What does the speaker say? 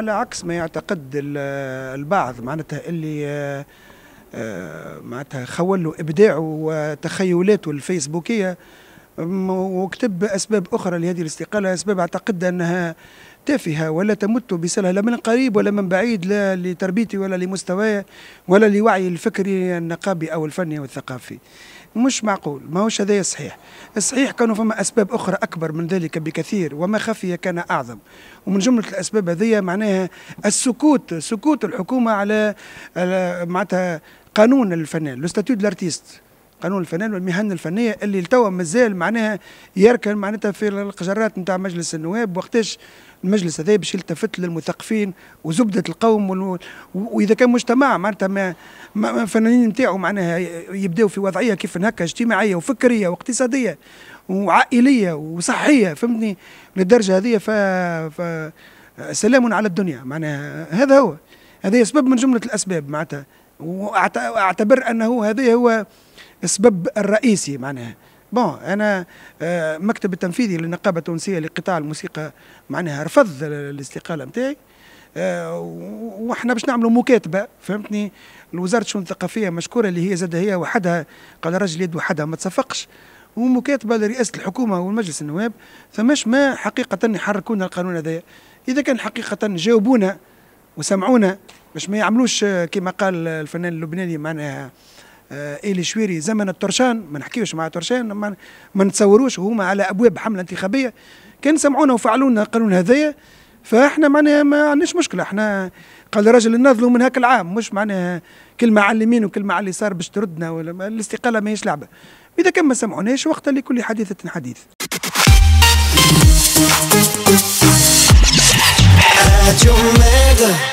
على عكس ما يعتقد البعض معناتها اللي آه، آه، معناتها خولوا ابداعه وتخيلاته الفيسبوكيه وكتب اسباب اخرى لهذه الاستقاله اسباب اعتقد انها تافهة ولا تمت بسلة لا من قريب ولا من بعيد لا لتربيتي ولا لمستواي ولا لوعي الفكري النقابي أو الفني أو الثقافي مش معقول ما هوش هذا صحيح الصحيح كانوا فما أسباب أخرى أكبر من ذلك بكثير وما خفي كان أعظم ومن جملة الأسباب هذه معناها السكوت سكوت الحكومة على, على معناتها قانون الفنان لو ستاتيو قانون الفنان والمهن الفنيه اللي التوا مازال معناها يركن معناتها في القجرات نتاع مجلس النواب وقتاش المجلس هذا باش يلتفت للمثقفين وزبده القوم واذا كان مجتمع معناتها ما... ما الفنانين نتاعو معناها يبداو في وضعيه كيف هكا اجتماعيه وفكريه واقتصاديه وعائليه وصحيه فهمتني للدرجه هذه ف... ف... سلام على الدنيا معناها هذا هو هذا سبب من جمله الاسباب معناتها واعتبر انه هذا هو السبب الرئيسي معناها بون انا آه، مكتب التنفيذي للنقابه التونسيه لقطاع الموسيقى معناها رفض الاستقاله نتاعي آه، واحنا باش نعملوا مكاتبه فهمتني لوزاره الشؤون الثقافيه مشكوره اللي هي زاد هي وحدها قال رجل يد وحدها ما تصفقش ومكاتبه لرئاسه الحكومه والمجلس النواب فماش ما حقيقه يحركونا القانون هذا اذا كان حقيقه جاوبونا وسمعونا باش ما يعملوش آه، كما قال الفنان اللبناني معناها إيلي آه، شويري زمن الترشان ما نحكيوش مع ترشان ما, ما نتصوروش وهما على أبواب حملة انتخابية كان سمعونا وفعلوا لنا القانون هذايا فاحنا معناها ما عندناش مشكله احنا قال رجل ننظلوا من هاك العام مش معناها كلمه على اليمين وكلمه على اليسار باش تردنا ولا الاستقاله ماهيش لعبه اذا كان ما سمعوناش وقتا لكل حديثه حديث your mega